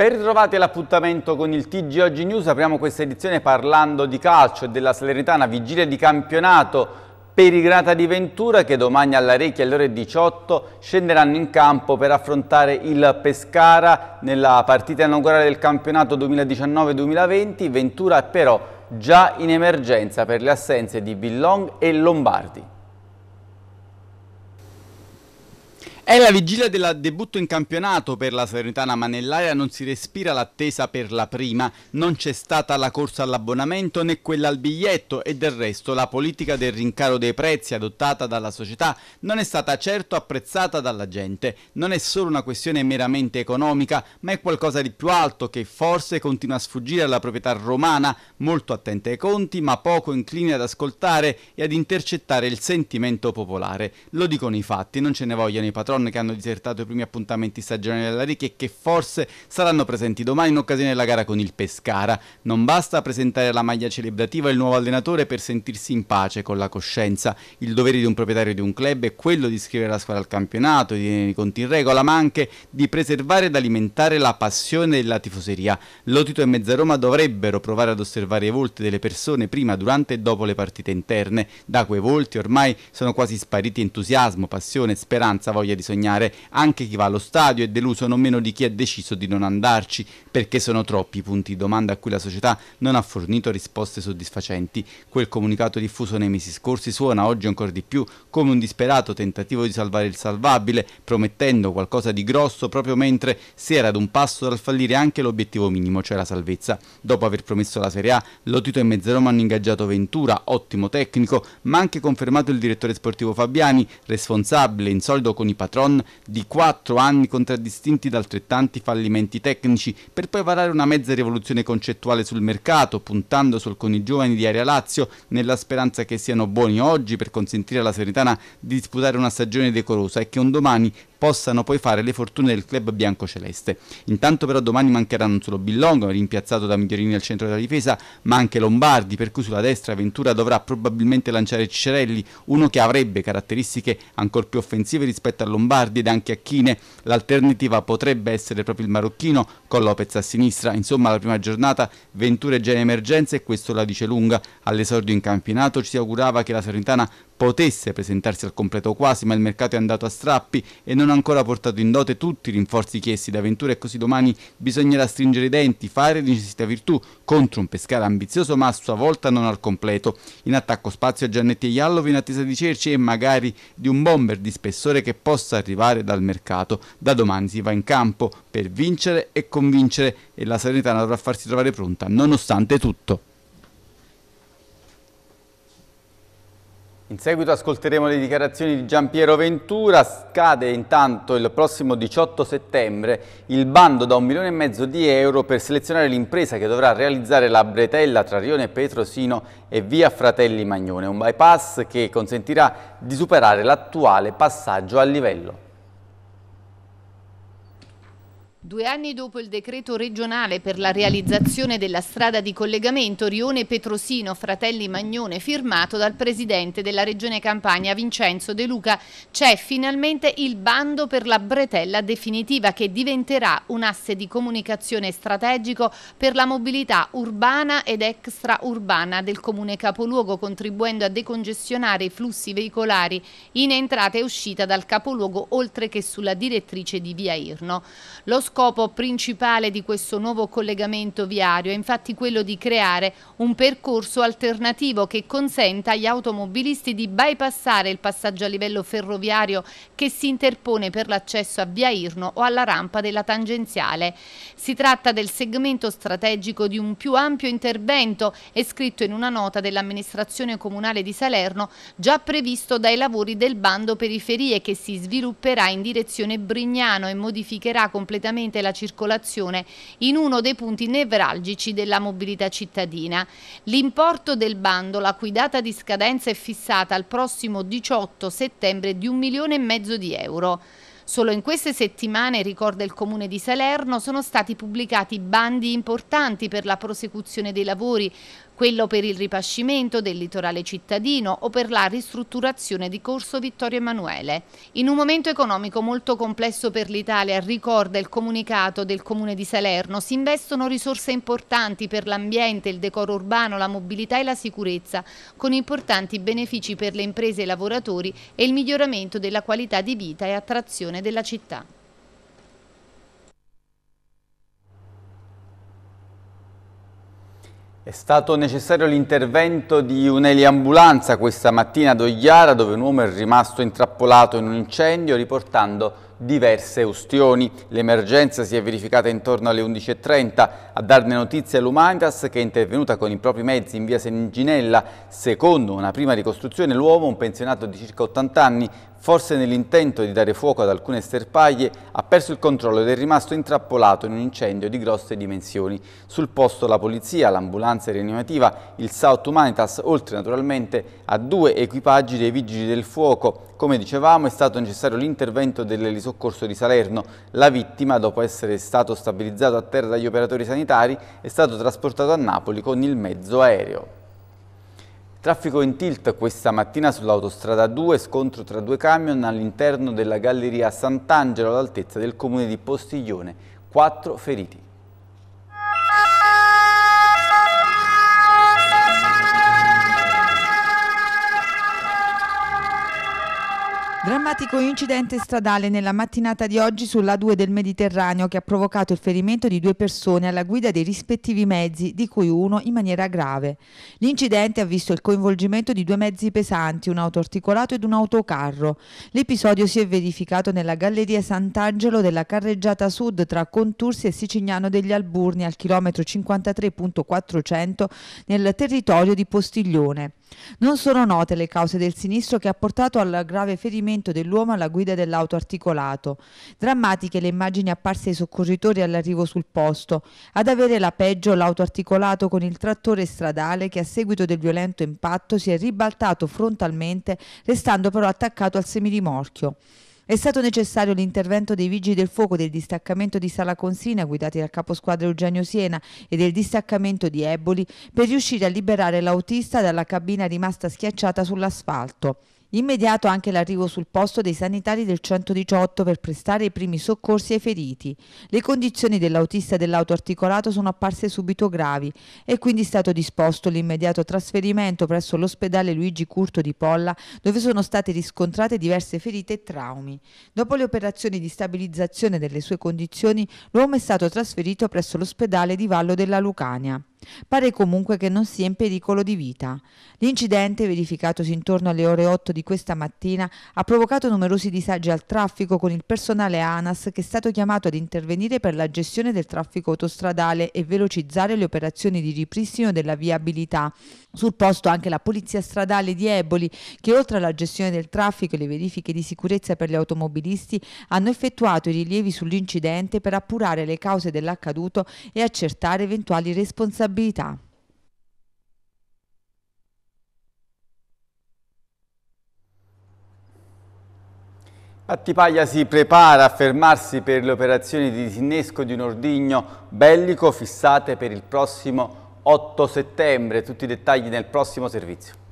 Ben ritrovati all'appuntamento con il TG Oggi News, apriamo questa edizione parlando di calcio e della Salernitana, vigilia di campionato Perigrata di Ventura che domani alla Recchia alle ore 18 scenderanno in campo per affrontare il Pescara nella partita inaugurale del campionato 2019-2020, Ventura però già in emergenza per le assenze di Billong e Lombardi. È la vigilia del debutto in campionato per la Salernitana, ma nell'area non si respira l'attesa per la prima. Non c'è stata la corsa all'abbonamento né quella al biglietto e del resto la politica del rincaro dei prezzi adottata dalla società non è stata certo apprezzata dalla gente. Non è solo una questione meramente economica, ma è qualcosa di più alto che forse continua a sfuggire alla proprietà romana, molto attenta ai conti, ma poco incline ad ascoltare e ad intercettare il sentimento popolare. Lo dicono i fatti, non ce ne vogliono i patroni Calderon che hanno disertato i primi appuntamenti stagionali della Ricchi e che forse saranno presenti domani in occasione della gara con il Pescara. Non basta presentare la maglia celebrativa al nuovo allenatore per sentirsi in pace con la coscienza. Il dovere di un proprietario di un club è quello di iscrivere la squadra al campionato, di tenere i conti in regola, ma anche di preservare ed alimentare la passione della tifoseria. Lotito e Mezza Roma dovrebbero provare ad osservare i volti delle persone prima, durante e dopo le partite interne. Da quei volti ormai sono quasi spariti entusiasmo, passione, speranza, voglia di sognare anche chi va allo stadio è deluso non meno di chi ha deciso di non andarci, perché sono troppi i punti di domanda a cui la società non ha fornito risposte soddisfacenti. Quel comunicato diffuso nei mesi scorsi suona oggi ancora di più come un disperato tentativo di salvare il salvabile, promettendo qualcosa di grosso proprio mentre si era ad un passo dal fallire anche l'obiettivo minimo, cioè la salvezza. Dopo aver promesso la Serie A, Lotito e Mezzeroma hanno ingaggiato Ventura, ottimo tecnico, ma anche confermato il direttore sportivo Fabiani, responsabile, in insolito con i patroni Tron di quattro anni contraddistinti da altrettanti fallimenti tecnici per poi varare una mezza rivoluzione concettuale sul mercato, puntando sul con i giovani di Area Lazio nella speranza che siano buoni oggi per consentire alla Serenitana di disputare una stagione decorosa e che un domani possano poi fare le fortune del club biancoceleste. Intanto però domani mancherà non solo Billong, rimpiazzato da Migliorini al centro della difesa, ma anche Lombardi, per cui sulla destra Ventura dovrà probabilmente lanciare Cicerelli, uno che avrebbe caratteristiche ancora più offensive rispetto a Lombardi ed anche a Chine. L'alternativa potrebbe essere proprio il marocchino con Lopez a sinistra. Insomma, la prima giornata Ventura è già in emergenza e questo la dice lunga. All'esordio in campionato ci si augurava che la Sorrentana potesse presentarsi al completo quasi, ma il mercato è andato a strappi e non ha ancora portato in dote tutti i rinforzi chiesti da Ventura e così domani bisognerà stringere i denti, fare di necessità virtù contro un pescare ambizioso ma a sua volta non al completo. In attacco spazio a Giannetti e Iallovi in attesa di cerci e magari di un bomber di spessore che possa arrivare dal mercato. Da domani si va in campo per vincere e convincere e la Salernitana dovrà farsi trovare pronta nonostante tutto. In seguito ascolteremo le dichiarazioni di Gian Piero Ventura, scade intanto il prossimo 18 settembre il bando da un milione e mezzo di euro per selezionare l'impresa che dovrà realizzare la bretella tra Rione Petrosino e Via Fratelli Magnone, un bypass che consentirà di superare l'attuale passaggio a livello. Due anni dopo il decreto regionale per la realizzazione della strada di collegamento Rione-Petrosino Fratelli Magnone firmato dal presidente della regione Campania Vincenzo De Luca c'è finalmente il bando per la bretella definitiva che diventerà un asse di comunicazione strategico per la mobilità urbana ed extraurbana del comune capoluogo contribuendo a decongestionare i flussi veicolari in entrata e uscita dal capoluogo oltre che sulla direttrice di via Irno. Lo scopo principale di questo nuovo collegamento viario è infatti quello di creare un percorso alternativo che consenta agli automobilisti di bypassare il passaggio a livello ferroviario che si interpone per l'accesso a Via Irno o alla rampa della tangenziale. Si tratta del segmento strategico di un più ampio intervento, è scritto in una nota dell'amministrazione comunale di Salerno, già previsto dai lavori del bando periferie che si svilupperà in direzione Brignano e modificherà completamente direttamente la circolazione in uno dei punti nevralgici della mobilità cittadina. L'importo del bando, la cui data di scadenza è fissata al prossimo 18 settembre di un milione e mezzo di euro. Solo in queste settimane, ricorda il Comune di Salerno, sono stati pubblicati bandi importanti per la prosecuzione dei lavori, quello per il ripascimento del litorale cittadino o per la ristrutturazione di Corso Vittorio Emanuele. In un momento economico molto complesso per l'Italia, ricorda il comunicato del Comune di Salerno, si investono risorse importanti per l'ambiente, il decoro urbano, la mobilità e la sicurezza, con importanti benefici per le imprese e i lavoratori e il miglioramento della qualità di vita e attrazione della città. È stato necessario l'intervento di un'eliambulanza questa mattina ad Ogliara dove un uomo è rimasto intrappolato in un incendio riportando diverse ustioni. L'emergenza si è verificata intorno alle 11.30. A darne notizia è l'Umanitas che è intervenuta con i propri mezzi in via Senginella. Secondo una prima ricostruzione l'uomo, un pensionato di circa 80 anni, forse nell'intento di dare fuoco ad alcune sterpaglie, ha perso il controllo ed è rimasto intrappolato in un incendio di grosse dimensioni. Sul posto la polizia, l'ambulanza rianimativa, il South Humanitas, oltre naturalmente a due equipaggi dei vigili del fuoco. Come dicevamo è stato necessario l'intervento delle risorse soccorso di Salerno. La vittima, dopo essere stato stabilizzato a terra dagli operatori sanitari, è stato trasportato a Napoli con il mezzo aereo. Traffico in tilt questa mattina sull'autostrada 2, scontro tra due camion all'interno della galleria Sant'Angelo all'altezza del comune di Postiglione, quattro feriti. Drammatico incidente stradale nella mattinata di oggi sulla 2 del Mediterraneo che ha provocato il ferimento di due persone alla guida dei rispettivi mezzi, di cui uno in maniera grave. L'incidente ha visto il coinvolgimento di due mezzi pesanti, un auto articolato ed un autocarro. L'episodio si è verificato nella Galleria Sant'Angelo della carreggiata sud tra Contursi e Sicignano degli Alburni al chilometro 53.400 nel territorio di Postiglione. Non sono note le cause del sinistro che ha portato al grave ferimento dell'uomo alla guida dell'auto articolato. Drammatiche le immagini apparse ai soccorritori all'arrivo sul posto. Ad avere la peggio l'auto articolato con il trattore stradale che a seguito del violento impatto si è ribaltato frontalmente restando però attaccato al semirimorchio. È stato necessario l'intervento dei vigili del fuoco del distaccamento di Sala Consina, guidati dal caposquadra Eugenio Siena, e del distaccamento di Eboli, per riuscire a liberare l'autista dalla cabina rimasta schiacciata sull'asfalto. Immediato anche l'arrivo sul posto dei sanitari del 118 per prestare i primi soccorsi ai feriti. Le condizioni dell'autista dell'auto articolato sono apparse subito gravi e quindi è stato disposto l'immediato trasferimento presso l'ospedale Luigi Curto di Polla dove sono state riscontrate diverse ferite e traumi. Dopo le operazioni di stabilizzazione delle sue condizioni l'uomo è stato trasferito presso l'ospedale di Vallo della Lucania. Pare comunque che non sia in pericolo di vita. L'incidente, verificatosi intorno alle ore 8 di questa mattina, ha provocato numerosi disagi al traffico con il personale ANAS che è stato chiamato ad intervenire per la gestione del traffico autostradale e velocizzare le operazioni di ripristino della viabilità. Sul posto anche la Polizia Stradale di Eboli che oltre alla gestione del traffico e le verifiche di sicurezza per gli automobilisti hanno effettuato i rilievi sull'incidente per appurare le cause dell'accaduto e accertare eventuali responsabilità contabilità. Attipaglia si prepara a fermarsi per le operazioni di disinnesco di un ordigno bellico fissate per il prossimo 8 settembre. Tutti i dettagli nel prossimo servizio.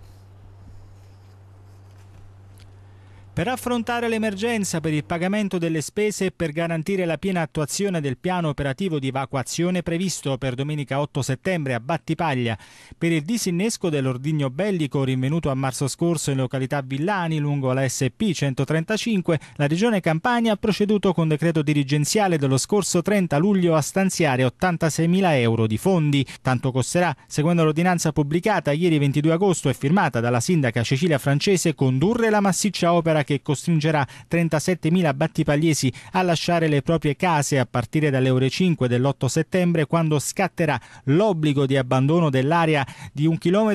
Per affrontare l'emergenza per il pagamento delle spese e per garantire la piena attuazione del piano operativo di evacuazione previsto per domenica 8 settembre a Battipaglia, per il disinnesco dell'ordigno bellico rinvenuto a marzo scorso in località Villani lungo la SP 135, la Regione Campania ha proceduto con decreto dirigenziale dello scorso 30 luglio a stanziare 86.000 euro di fondi. Tanto costerà, secondo l'ordinanza pubblicata ieri 22 agosto e firmata dalla sindaca Cecilia Francese, condurre la massiccia opera che costringerà 37.000 battipagliesi a lasciare le proprie case a partire dalle ore 5 dell'8 settembre quando scatterà l'obbligo di abbandono dell'area di 1 km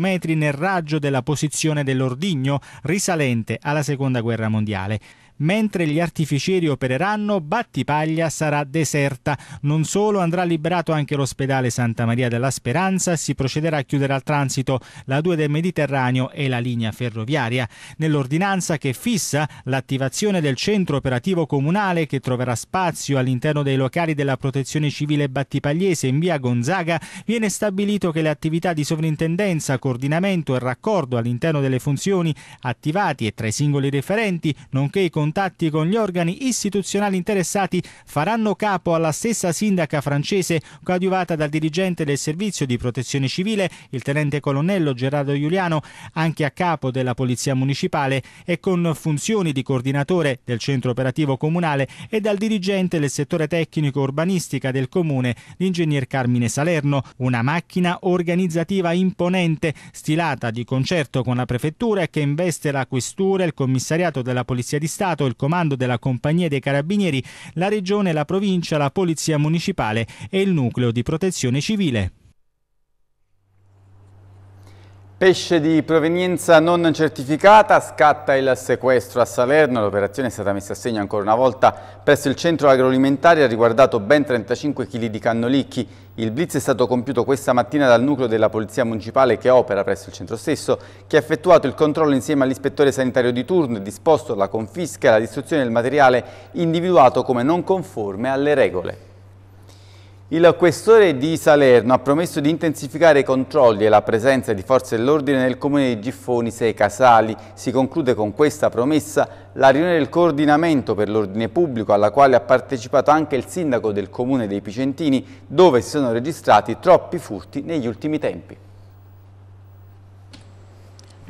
metri nel raggio della posizione dell'ordigno risalente alla seconda guerra mondiale. Mentre gli artificieri opereranno, Battipaglia sarà deserta. Non solo, andrà liberato anche l'ospedale Santa Maria della Speranza, si procederà a chiudere al transito la 2 del Mediterraneo e la linea ferroviaria. Nell'ordinanza che fissa l'attivazione del centro operativo comunale che troverà spazio all'interno dei locali della protezione civile battipagliese in via Gonzaga, viene stabilito che le attività di sovrintendenza, coordinamento e raccordo all'interno delle funzioni attivati e tra i singoli referenti, nonché i contratti contatti con gli organi istituzionali interessati faranno capo alla stessa sindaca francese coadiuvata dal dirigente del servizio di protezione civile, il tenente colonnello Gerardo Giuliano, anche a capo della polizia municipale e con funzioni di coordinatore del centro operativo comunale e dal dirigente del settore tecnico urbanistica del comune, l'ingegner Carmine Salerno, una macchina organizzativa imponente stilata di concerto con la prefettura e che investe la questura, il commissariato della Polizia di Stato coinvolto il comando della Compagnia dei Carabinieri, la Regione, la Provincia, la Polizia Municipale e il Nucleo di Protezione Civile. Pesce di provenienza non certificata, scatta il sequestro a Salerno, l'operazione è stata messa a segno ancora una volta presso il centro agroalimentare, ha riguardato ben 35 kg di cannolicchi. Il blitz è stato compiuto questa mattina dal nucleo della Polizia Municipale che opera presso il centro stesso, che ha effettuato il controllo insieme all'ispettore sanitario di turno e disposto la confisca e la distruzione del materiale individuato come non conforme alle regole. Il questore di Salerno ha promesso di intensificare i controlli e la presenza di forze dell'ordine nel comune di Giffoni Sei Casali. Si conclude con questa promessa la riunione del coordinamento per l'ordine pubblico alla quale ha partecipato anche il sindaco del comune dei Picentini dove si sono registrati troppi furti negli ultimi tempi.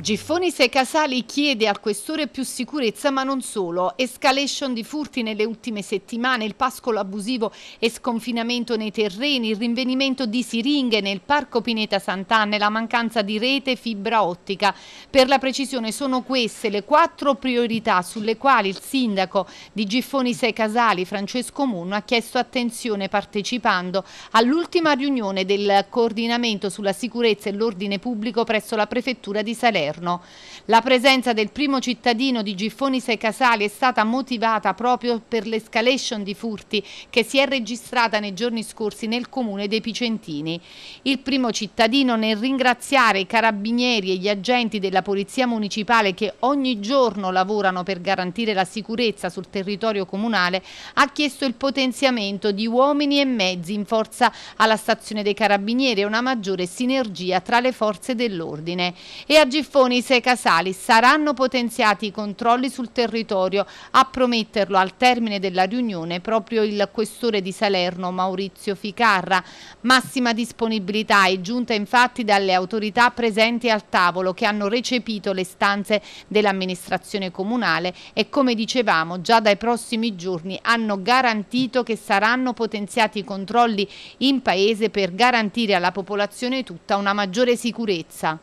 Giffoni e Casali chiede al questore più sicurezza ma non solo, escalation di furti nelle ultime settimane, il pascolo abusivo e sconfinamento nei terreni, il rinvenimento di siringhe nel parco Pineta Sant'Anne, la mancanza di rete fibra ottica. Per la precisione sono queste le quattro priorità sulle quali il sindaco di Giffoni e Casali, Francesco Munno, ha chiesto attenzione partecipando all'ultima riunione del coordinamento sulla sicurezza e l'ordine pubblico presso la prefettura di Salerno governo. La presenza del primo cittadino di Giffoni Sei Casali è stata motivata proprio per l'escalation di furti che si è registrata nei giorni scorsi nel comune dei Picentini. Il primo cittadino nel ringraziare i carabinieri e gli agenti della Polizia Municipale che ogni giorno lavorano per garantire la sicurezza sul territorio comunale ha chiesto il potenziamento di uomini e mezzi in forza alla stazione dei carabinieri e una maggiore sinergia tra le forze dell'ordine. E a Giffoni con i Conise Casali saranno potenziati i controlli sul territorio. A prometterlo al termine della riunione proprio il questore di Salerno Maurizio Ficarra. Massima disponibilità è giunta infatti dalle autorità presenti al tavolo che hanno recepito le stanze dell'amministrazione comunale e come dicevamo già dai prossimi giorni hanno garantito che saranno potenziati i controlli in paese per garantire alla popolazione tutta una maggiore sicurezza.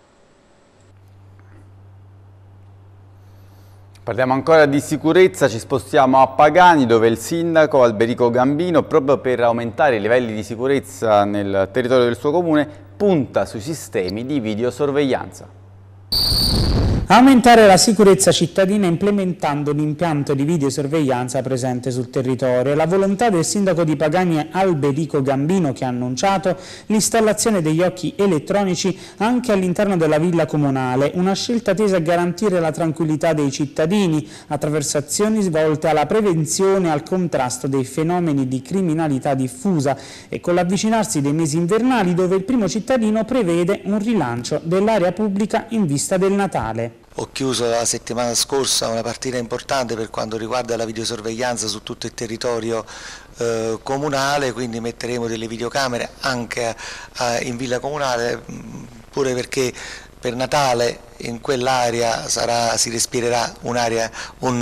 Parliamo ancora di sicurezza, ci spostiamo a Pagani dove il sindaco Alberico Gambino proprio per aumentare i livelli di sicurezza nel territorio del suo comune punta sui sistemi di videosorveglianza. Aumentare la sicurezza cittadina implementando l'impianto di videosorveglianza presente sul territorio. La volontà del sindaco di Pagani Alberico Gambino che ha annunciato l'installazione degli occhi elettronici anche all'interno della villa comunale, una scelta tesa a garantire la tranquillità dei cittadini attraverso azioni svolte alla prevenzione e al contrasto dei fenomeni di criminalità diffusa e con l'avvicinarsi dei mesi invernali dove il primo cittadino prevede un rilancio dell'area pubblica in vista del Natale ho chiuso la settimana scorsa una partita importante per quanto riguarda la videosorveglianza su tutto il territorio eh, comunale, quindi metteremo delle videocamere anche eh, in villa comunale, pure perché per Natale in quell'area si respirerà un'area un,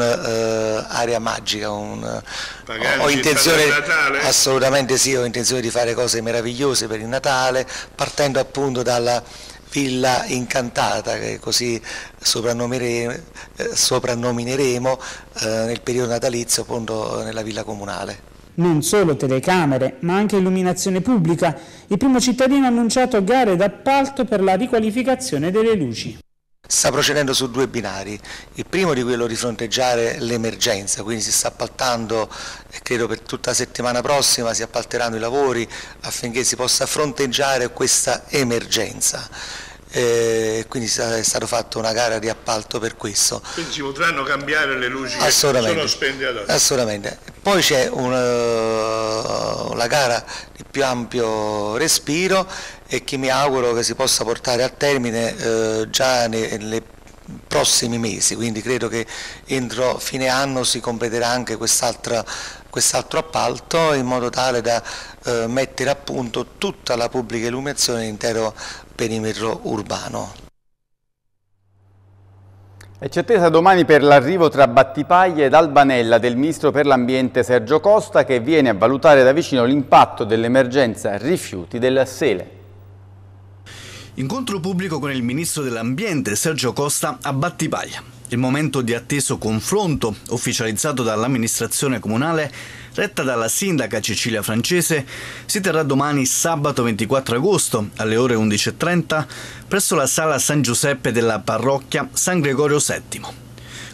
uh, magica. Un, ho, ho intenzione, assolutamente sì, ho intenzione di fare cose meravigliose per il Natale, partendo appunto dalla Villa Incantata, che così eh, soprannomineremo, eh, nel periodo natalizio appunto nella Villa Comunale non solo telecamere, ma anche illuminazione pubblica. Il primo cittadino ha annunciato gare d'appalto per la riqualificazione delle luci sta procedendo su due binari, il primo di quello di fronteggiare l'emergenza, quindi si sta appaltando e credo per tutta la settimana prossima si appalteranno i lavori affinché si possa fronteggiare questa emergenza eh, quindi è stata fatta una gara di appalto per questo. Quindi si potranno cambiare le luci assolutamente, che sono spente ad oggi? Assolutamente. Poi c'è eh, la gara di più ampio respiro e che mi auguro che si possa portare a termine eh, già nei prossimi mesi, quindi credo che entro fine anno si completerà anche quest'altro appalto in modo tale da eh, mettere a punto tutta la pubblica illuminazione dell'intero perimetro urbano. E È attesa domani per l'arrivo tra Battipaglia ed Albanella del Ministro per l'Ambiente Sergio Costa che viene a valutare da vicino l'impatto dell'emergenza rifiuti della Sele. Incontro pubblico con il Ministro dell'Ambiente Sergio Costa a Battipaglia. Il momento di atteso confronto, ufficializzato dall'amministrazione comunale, retta dalla sindaca Cecilia Francese, si terrà domani sabato 24 agosto alle ore 11.30 presso la sala San Giuseppe della parrocchia San Gregorio VII.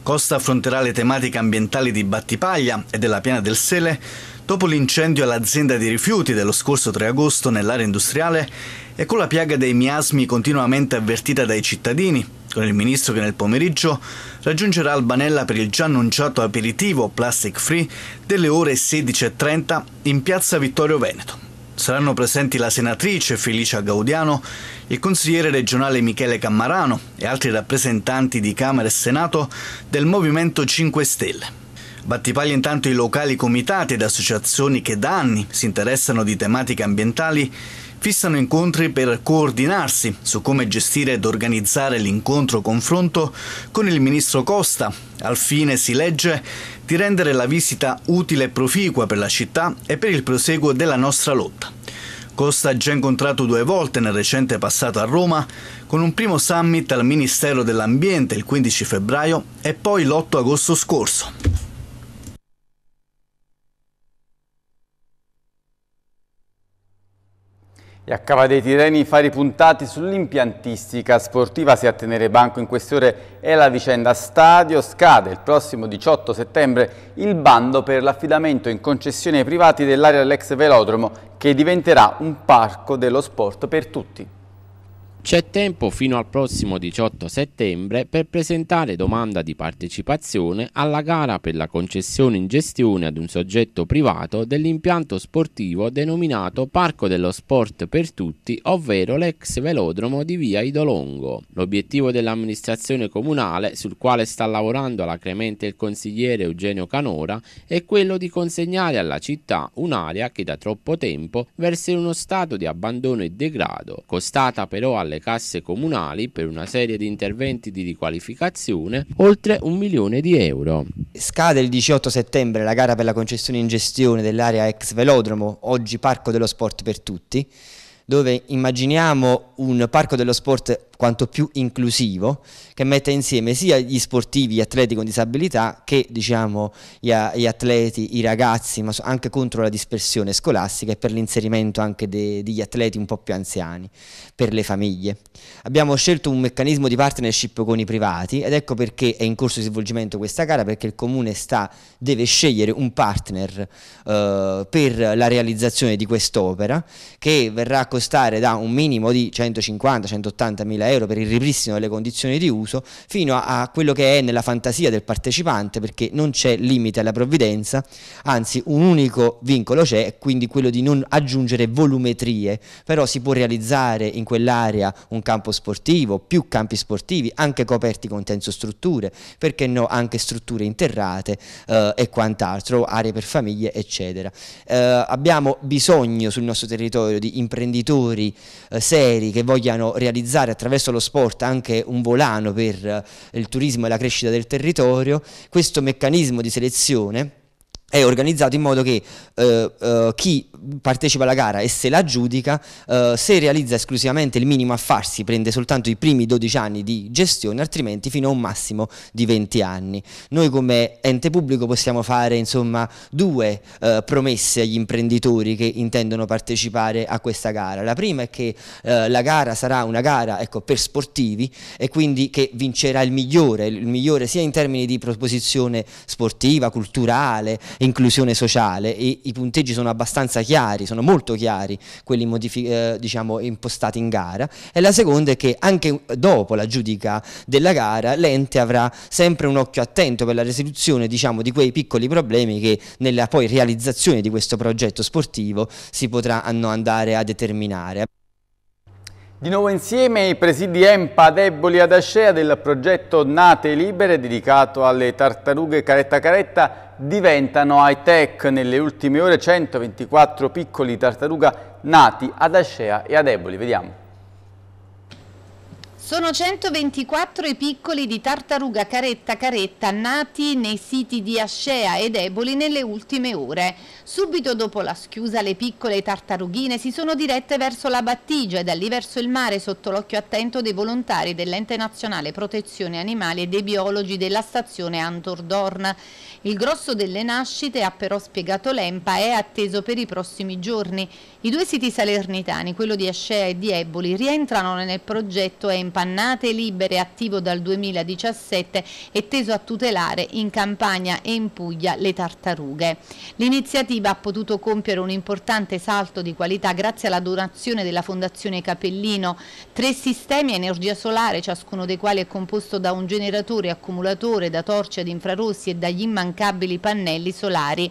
Costa affronterà le tematiche ambientali di Battipaglia e della Piana del Sele dopo l'incendio all'azienda di rifiuti dello scorso 3 agosto nell'area industriale e con la piaga dei miasmi continuamente avvertita dai cittadini con il ministro che nel pomeriggio raggiungerà Albanella per il già annunciato aperitivo Plastic Free delle ore 16.30 in piazza Vittorio Veneto. Saranno presenti la senatrice Felicia Gaudiano, il consigliere regionale Michele Cammarano e altri rappresentanti di Camera e Senato del Movimento 5 Stelle. Battipaglia intanto i locali comitati ed associazioni che da anni si interessano di tematiche ambientali fissano incontri per coordinarsi su come gestire ed organizzare l'incontro-confronto con il ministro Costa, al fine, si legge, di rendere la visita utile e proficua per la città e per il proseguo della nostra lotta. Costa ha già incontrato due volte nel recente passato a Roma, con un primo summit al Ministero dell'Ambiente il 15 febbraio e poi l'8 agosto scorso. E a Cava dei Tireni i fari puntati sull'impiantistica sportiva se a tenere banco in queste ore è la vicenda stadio. Scade il prossimo 18 settembre il bando per l'affidamento in concessione ai privati dell'area dell'ex velodromo che diventerà un parco dello sport per tutti. C'è tempo fino al prossimo 18 settembre per presentare domanda di partecipazione alla gara per la concessione in gestione ad un soggetto privato dell'impianto sportivo denominato Parco dello Sport per Tutti, ovvero l'ex velodromo di via Idolongo. L'obiettivo dell'amministrazione comunale, sul quale sta lavorando alacremente il consigliere Eugenio Canora, è quello di consegnare alla città un'area che da troppo tempo versa in uno stato di abbandono e degrado, costata però alle alle casse comunali per una serie di interventi di riqualificazione oltre un milione di euro. Scade il 18 settembre la gara per la concessione in gestione dell'area ex velodromo, oggi Parco dello Sport per tutti dove immaginiamo un parco dello sport quanto più inclusivo che metta insieme sia gli sportivi, gli atleti con disabilità che diciamo, gli, gli, atleti, i ragazzi, ma anche contro la dispersione scolastica e per l'inserimento anche de, degli atleti un po' più anziani, per le famiglie. Abbiamo scelto un meccanismo di partnership con i privati ed ecco perché è in corso di svolgimento questa gara, perché il comune sta, deve scegliere un partner eh, per la realizzazione di quest'opera che verrà a costare da un minimo di 150-180 mila euro per il ripristino delle condizioni di uso fino a, a quello che è nella fantasia del partecipante perché non c'è limite alla provvidenza, anzi un unico vincolo c'è, quindi quello di non aggiungere volumetrie, però si può realizzare in quell'area un campo sportivo, più campi sportivi, anche coperti con tensostrutture, perché no anche strutture interrate eh, e quant'altro, aree per famiglie eccetera. Eh, abbiamo bisogno sul nostro territorio di imprenditori eh, seri che vogliano realizzare attraverso attraverso lo sport anche un volano per eh, il turismo e la crescita del territorio, questo meccanismo di selezione è organizzato in modo che eh, eh, chi partecipa alla gara e se la giudica, eh, se realizza esclusivamente il minimo a farsi, prende soltanto i primi 12 anni di gestione, altrimenti fino a un massimo di 20 anni. Noi come ente pubblico possiamo fare insomma due eh, promesse agli imprenditori che intendono partecipare a questa gara. La prima è che eh, la gara sarà una gara ecco, per sportivi e quindi che vincerà il migliore, il migliore sia in termini di proposizione sportiva, culturale, inclusione sociale e i punteggi sono abbastanza chiari, sono molto chiari quelli eh, diciamo, impostati in gara e la seconda è che anche dopo la giudica della gara l'ente avrà sempre un occhio attento per la risoluzione diciamo, di quei piccoli problemi che nella poi realizzazione di questo progetto sportivo si potranno andare a determinare. Di nuovo insieme i presidi EMPA deboli ad Ascea del progetto Nate Libere dedicato alle tartarughe caretta caretta diventano high tech. Nelle ultime ore 124 piccoli tartaruga nati ad Ascea e ad Eboli. Vediamo. Sono 124 i piccoli di tartaruga caretta caretta nati nei siti di Ascea e deboli nelle ultime ore. Subito dopo la schiusa le piccole tartarughine si sono dirette verso la battigia e da lì verso il mare sotto l'occhio attento dei volontari dell'Ente Nazionale Protezione Animali e dei biologi della stazione Antor il grosso delle nascite, ha però spiegato l'EMPA, è atteso per i prossimi giorni. I due siti salernitani, quello di Ascea e di Eboli, rientrano nel progetto EMPA Nate Libere attivo dal 2017 e teso a tutelare in Campania e in Puglia le tartarughe. L'iniziativa ha potuto compiere un importante salto di qualità grazie alla donazione della Fondazione Capellino. Tre sistemi a energia solare, ciascuno dei quali è composto da un generatore, accumulatore, da torce ad infrarossi e dagli immancabili immancabili pannelli solari.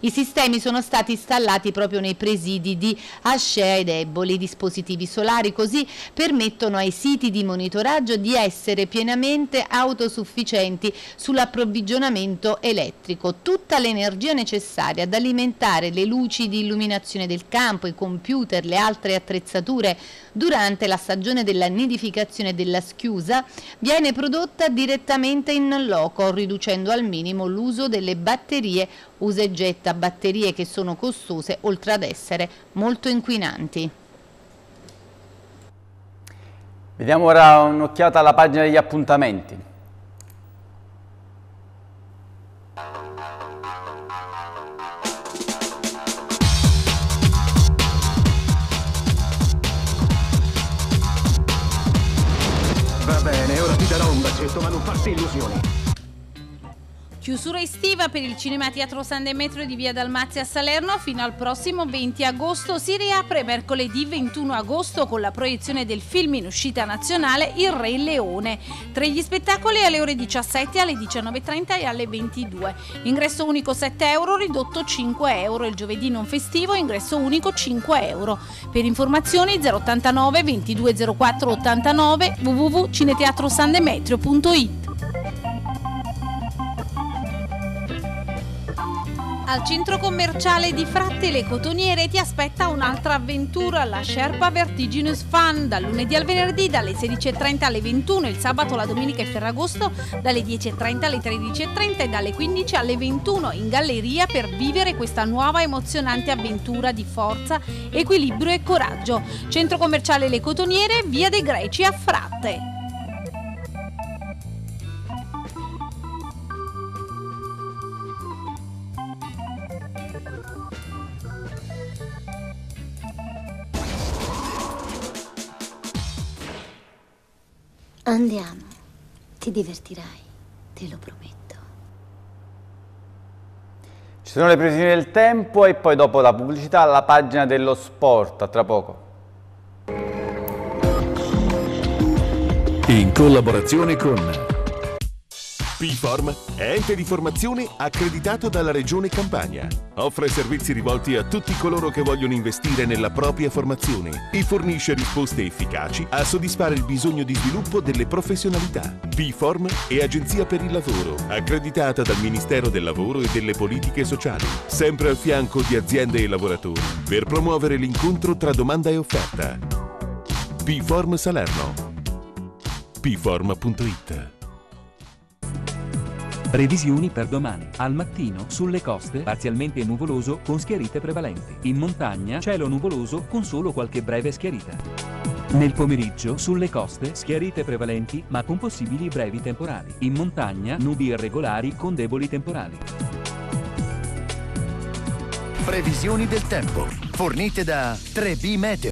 I sistemi sono stati installati proprio nei presidi di Ascea ed Eboli. I dispositivi solari così permettono ai siti di monitoraggio di essere pienamente autosufficienti sull'approvvigionamento elettrico. Tutta l'energia necessaria ad alimentare le luci di illuminazione del campo, i computer, le altre attrezzature durante la stagione della nidificazione della schiusa viene prodotta direttamente in loco, riducendo al minimo l'uso l'uso delle batterie usa e getta, batterie che sono costose oltre ad essere molto inquinanti. Vediamo ora un'occhiata alla pagina degli appuntamenti. Va bene, ora ti darò un bacetto, ma non farti illusioni. Chiusura estiva per il Cinema Teatro San Demetrio di Via Dalmazia a Salerno fino al prossimo 20 agosto. Si riapre mercoledì 21 agosto con la proiezione del film in uscita nazionale Il Re Leone. Tra gli spettacoli alle ore 17, alle 19.30 e alle 22. Ingresso unico 7 euro, ridotto 5 euro. Il giovedì non festivo ingresso unico 5 euro. Per informazioni 089 2204 89 www.cineteatrosandemetrio.it. Al centro commerciale di Fratte le Cotoniere ti aspetta un'altra avventura, la Sherpa Vertiginous Fun, dal lunedì al venerdì dalle 16.30 alle 21, il sabato, la domenica e il Ferragosto dalle 10.30 alle 13.30 e dalle 15 alle 21 in galleria per vivere questa nuova emozionante avventura di forza, equilibrio e coraggio. Centro commerciale Le Cotoniere, via dei Greci a Fratte. Andiamo, ti divertirai, te lo prometto. Ci sono le previsioni del tempo e poi dopo la pubblicità la pagina dello sport, a tra poco. In collaborazione con PIFORM è ente di formazione accreditato dalla Regione Campania. Offre servizi rivolti a tutti coloro che vogliono investire nella propria formazione e fornisce risposte efficaci a soddisfare il bisogno di sviluppo delle professionalità. PIFORM è Agenzia per il Lavoro, accreditata dal Ministero del Lavoro e delle Politiche Sociali, sempre al fianco di aziende e lavoratori, per promuovere l'incontro tra domanda e offerta. PIFORM Salerno piform.it Previsioni per domani. Al mattino, sulle coste, parzialmente nuvoloso, con schiarite prevalenti. In montagna, cielo nuvoloso, con solo qualche breve schiarita. Nel pomeriggio, sulle coste, schiarite prevalenti, ma con possibili brevi temporali. In montagna, nubi irregolari con deboli temporali. Previsioni del tempo, fornite da 3B Meteo.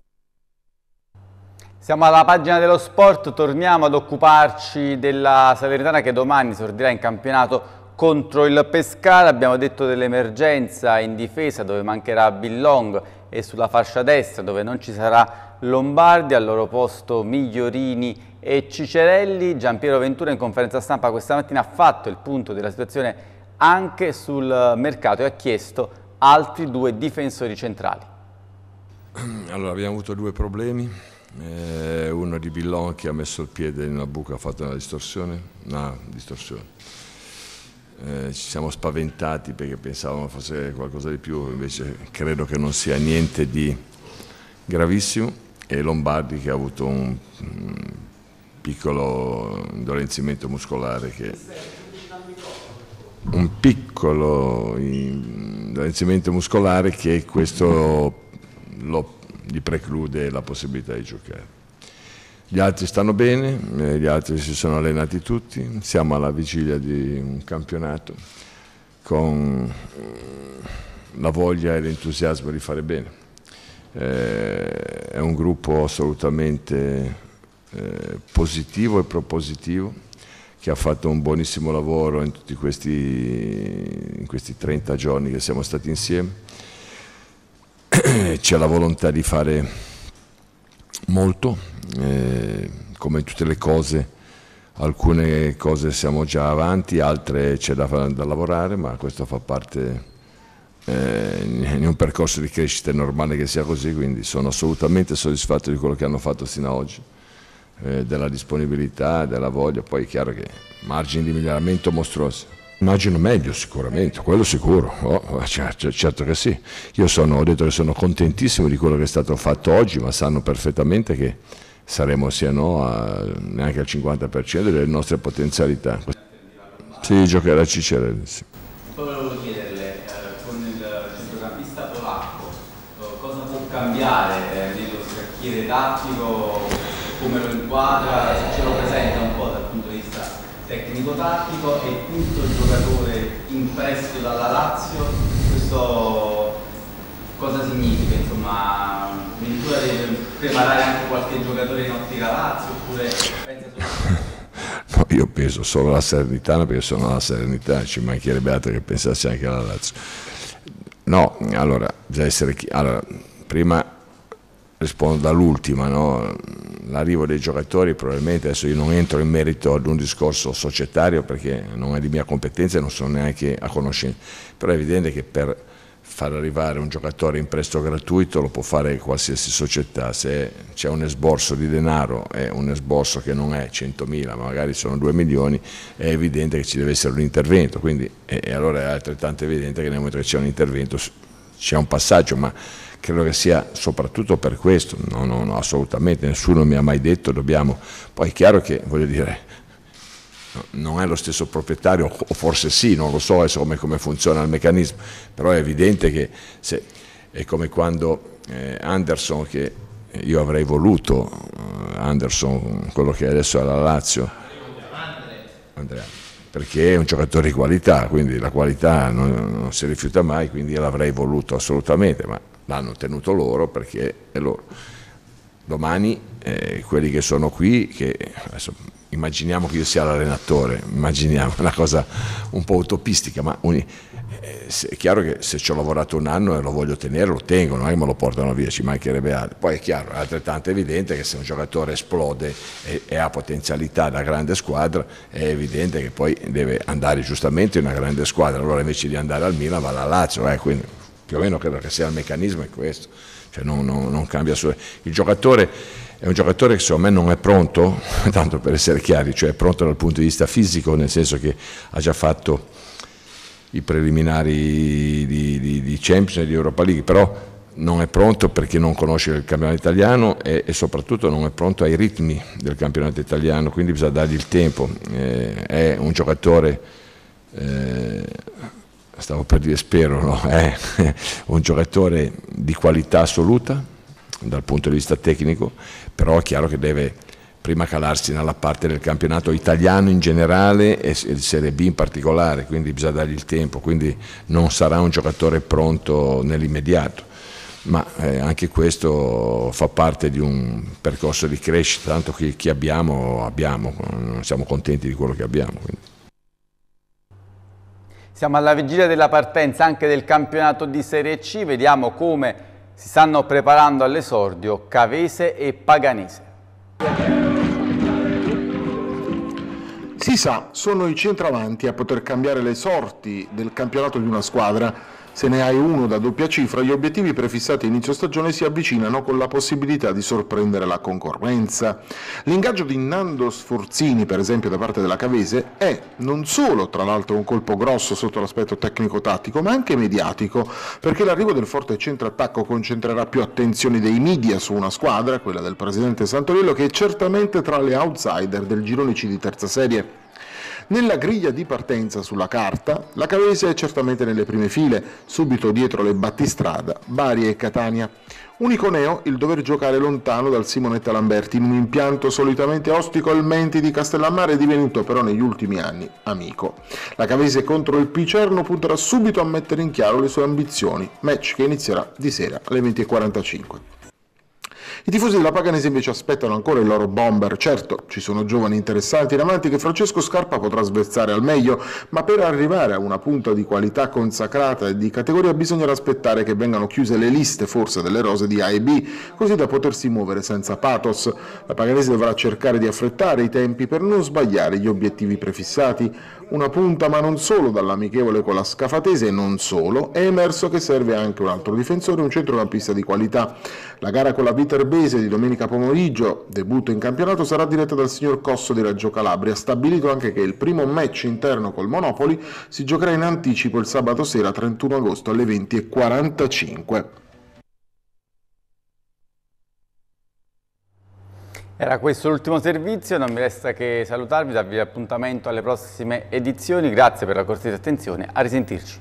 Siamo alla pagina dello sport, torniamo ad occuparci della Salernitana che domani sordirà in campionato contro il Pescara, abbiamo detto dell'emergenza in difesa dove mancherà Billong e sulla fascia destra dove non ci sarà Lombardi, al loro posto Migliorini e Cicerelli, Giampiero Ventura in conferenza stampa questa mattina ha fatto il punto della situazione anche sul mercato e ha chiesto altri due difensori centrali. Allora abbiamo avuto due problemi, eh, uno di Billon che ha messo il piede in una buca, ha fatto una distorsione, una distorsione. Eh, ci siamo spaventati perché pensavamo fosse qualcosa di più, invece credo che non sia niente di gravissimo e Lombardi che ha avuto un mm, piccolo indolenzimento muscolare che un piccolo indolenzimento muscolare che questo lo gli preclude la possibilità di giocare. Gli altri stanno bene, eh, gli altri si sono allenati tutti, siamo alla vigilia di un campionato con mm, la voglia e l'entusiasmo di fare bene. Eh, è un gruppo assolutamente eh, positivo e propositivo che ha fatto un buonissimo lavoro in tutti questi, in questi 30 giorni che siamo stati insieme c'è la volontà di fare molto, eh, come tutte le cose, alcune cose siamo già avanti, altre c'è da, da lavorare, ma questo fa parte eh, in un percorso di crescita è normale che sia così, quindi sono assolutamente soddisfatto di quello che hanno fatto fino ad oggi, eh, della disponibilità, della voglia, poi è chiaro che margini di miglioramento mostruosi. Immagino meglio sicuramente, quello sicuro, oh, certo, certo, che sì. Io sono, ho detto che sono contentissimo di quello che è stato fatto oggi, ma sanno perfettamente che saremo sia no a, neanche al 50% delle nostre potenzialità. Si giocherà Cicerelli. Sì. Poi volevo chiederle, eh, con il centrocampista polacco, eh, cosa può cambiare eh, nello scacchiere tattico, come lo inquadra? fisico tattico è il quinto giocatore in prestito dalla Lazio, questo cosa significa? Insomma, addirittura deve preparare anche qualche giocatore in ottica Lazio oppure pensa solo... No, io penso solo alla Salernitana perché sono alla Salernitana, ci mancherebbe altro che pensassi anche alla Lazio. No, allora, bisogna essere chi... Allora, prima rispondo dall'ultima, no? l'arrivo dei giocatori probabilmente, adesso io non entro in merito ad un discorso societario perché non è di mia competenza e non sono neanche a conoscenza, però è evidente che per far arrivare un giocatore in prestito gratuito lo può fare qualsiasi società, se c'è un esborso di denaro, è un esborso che non è 100.000 ma magari sono 2 milioni, è evidente che ci deve essere un intervento, quindi, e allora è altrettanto evidente che nel momento che c'è un intervento c'è un passaggio, ma credo che sia soprattutto per questo, no, no, no, assolutamente, nessuno mi ha mai detto dobbiamo, poi è chiaro che, voglio dire, non è lo stesso proprietario, o forse sì, non lo so adesso come, come funziona il meccanismo, però è evidente che se, è come quando eh, Anderson, che io avrei voluto, eh, Anderson, quello che adesso è la Lazio, Andrea, perché è un giocatore di qualità, quindi la qualità non, non si rifiuta mai, quindi l'avrei voluto assolutamente, ma l'hanno tenuto loro perché è loro. Domani eh, quelli che sono qui, che adesso, immaginiamo che io sia l'allenatore, immaginiamo una cosa un po' utopistica, ma un, eh, è chiaro che se ci ho lavorato un anno e lo voglio tenere, lo tengo, non è che me lo portano via, ci mancherebbe altro. Poi è chiaro, è altrettanto evidente che se un giocatore esplode e, e ha potenzialità da grande squadra, è evidente che poi deve andare giustamente in una grande squadra, allora invece di andare al Milan va alla Lazio, eh, quindi più o meno credo che sia il meccanismo è questo, cioè non, non, non cambia solo. Il giocatore è un giocatore che secondo me non è pronto, tanto per essere chiari, cioè è pronto dal punto di vista fisico, nel senso che ha già fatto i preliminari di, di, di Champions e di Europa League, però non è pronto perché non conosce il campionato italiano e, e, soprattutto non è pronto ai ritmi del campionato italiano, quindi bisogna dargli il tempo. Eh, è un giocatore eh, stavo per dire spero, no? eh, un giocatore di qualità assoluta dal punto di vista tecnico, però è chiaro che deve prima calarsi nella parte del campionato italiano in generale e Serie B in particolare, quindi bisogna dargli il tempo, quindi non sarà un giocatore pronto nell'immediato, ma eh, anche questo fa parte di un percorso di crescita, tanto che chi abbiamo abbiamo, siamo contenti di quello che abbiamo. Quindi. Siamo alla vigilia della partenza anche del campionato di Serie C, vediamo come si stanno preparando all'esordio Cavese e Paganese. Si sa, sono i centravanti a poter cambiare le sorti del campionato di una squadra se ne hai uno da doppia cifra, gli obiettivi prefissati a inizio stagione si avvicinano con la possibilità di sorprendere la concorrenza. L'ingaggio di Nando Sforzini, per esempio, da parte della Cavese è non solo, tra l'altro, un colpo grosso sotto l'aspetto tecnico-tattico, ma anche mediatico, perché l'arrivo del forte centro-attacco concentrerà più attenzione dei media su una squadra, quella del presidente Santoriello, che è certamente tra le outsider del girone C di terza serie. Nella griglia di partenza sulla carta, la Cavese è certamente nelle prime file, subito dietro le battistrada, Bari e Catania. Un iconeo il dover giocare lontano dal Simonetta Lamberti in un impianto solitamente ostico al Menti di Castellammare divenuto però negli ultimi anni amico. La Cavese contro il Picerno punterà subito a mettere in chiaro le sue ambizioni, match che inizierà di sera alle 20.45. I tifosi della Paganese invece aspettano ancora il loro bomber. Certo, ci sono giovani interessanti in avanti che Francesco Scarpa potrà svezzare al meglio, ma per arrivare a una punta di qualità consacrata e di categoria bisognerà aspettare che vengano chiuse le liste, forse, delle rose di A e B, così da potersi muovere senza pathos. La Paganese dovrà cercare di affrettare i tempi per non sbagliare gli obiettivi prefissati. Una punta ma non solo dall'amichevole con la Scafatese e non solo, è emerso che serve anche un altro difensore, un centrocampista di qualità. La gara con la Viterbese di domenica pomeriggio, debutto in campionato, sarà diretta dal signor Cosso di Reggio Calabria. Stabilito anche che il primo match interno col Monopoli si giocherà in anticipo il sabato sera 31 agosto alle 20.45. Era questo l'ultimo servizio, non mi resta che salutarvi, darvi appuntamento alle prossime edizioni, grazie per la cortese attenzione, a risentirci.